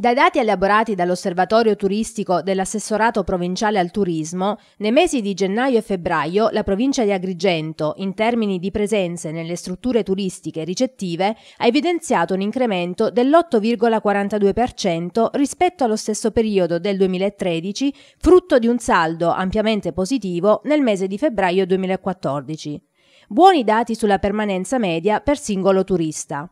Dai dati elaborati dall'Osservatorio turistico dell'assessorato provinciale al turismo, nei mesi di gennaio e febbraio la provincia di Agrigento, in termini di presenze nelle strutture turistiche ricettive, ha evidenziato un incremento dell'8,42% rispetto allo stesso periodo del 2013, frutto di un saldo ampiamente positivo nel mese di febbraio 2014. Buoni dati sulla permanenza media per singolo turista.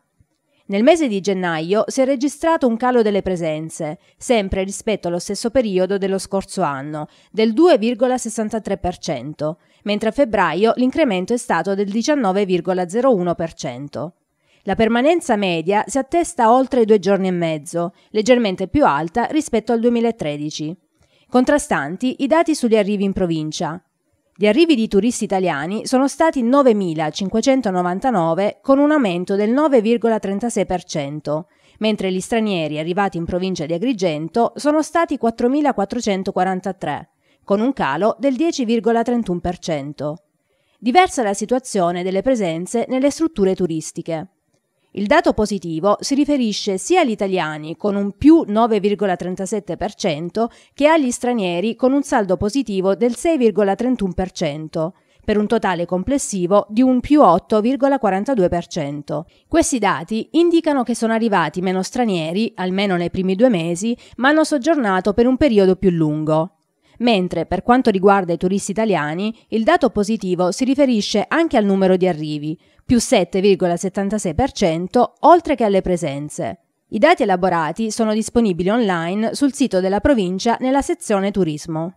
Nel mese di gennaio si è registrato un calo delle presenze, sempre rispetto allo stesso periodo dello scorso anno, del 2,63%, mentre a febbraio l'incremento è stato del 19,01%. La permanenza media si attesta oltre i due giorni e mezzo, leggermente più alta rispetto al 2013. Contrastanti i dati sugli arrivi in provincia. Gli arrivi di turisti italiani sono stati 9.599 con un aumento del 9,36%, mentre gli stranieri arrivati in provincia di Agrigento sono stati 4.443, con un calo del 10,31%. Diversa la situazione delle presenze nelle strutture turistiche. Il dato positivo si riferisce sia agli italiani con un più 9,37% che agli stranieri con un saldo positivo del 6,31% per un totale complessivo di un più 8,42%. Questi dati indicano che sono arrivati meno stranieri, almeno nei primi due mesi, ma hanno soggiornato per un periodo più lungo mentre per quanto riguarda i turisti italiani il dato positivo si riferisce anche al numero di arrivi, più 7,76% oltre che alle presenze. I dati elaborati sono disponibili online sul sito della provincia nella sezione Turismo.